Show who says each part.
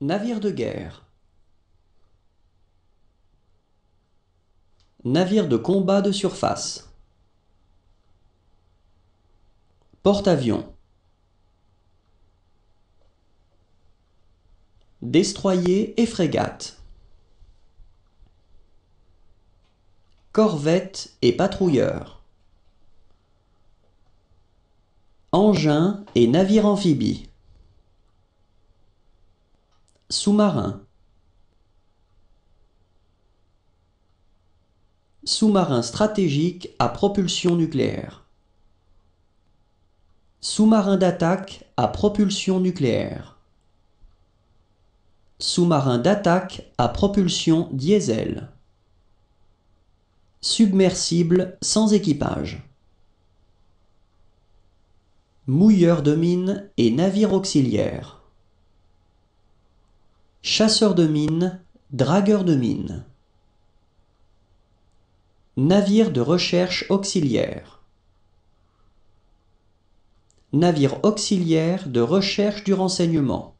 Speaker 1: Navire de guerre. Navire de combat de surface. Porte-avions. Destroyer et frégate. Corvette et patrouilleur. Engins et navires amphibies. Sous-marin Sous-marin stratégique à propulsion nucléaire Sous-marin d'attaque à propulsion nucléaire Sous-marin d'attaque à propulsion diesel Submersible sans équipage Mouilleur de mines et navire auxiliaire Chasseur de mines, dragueur de mines. Navire de recherche auxiliaire. Navire auxiliaire de recherche du renseignement.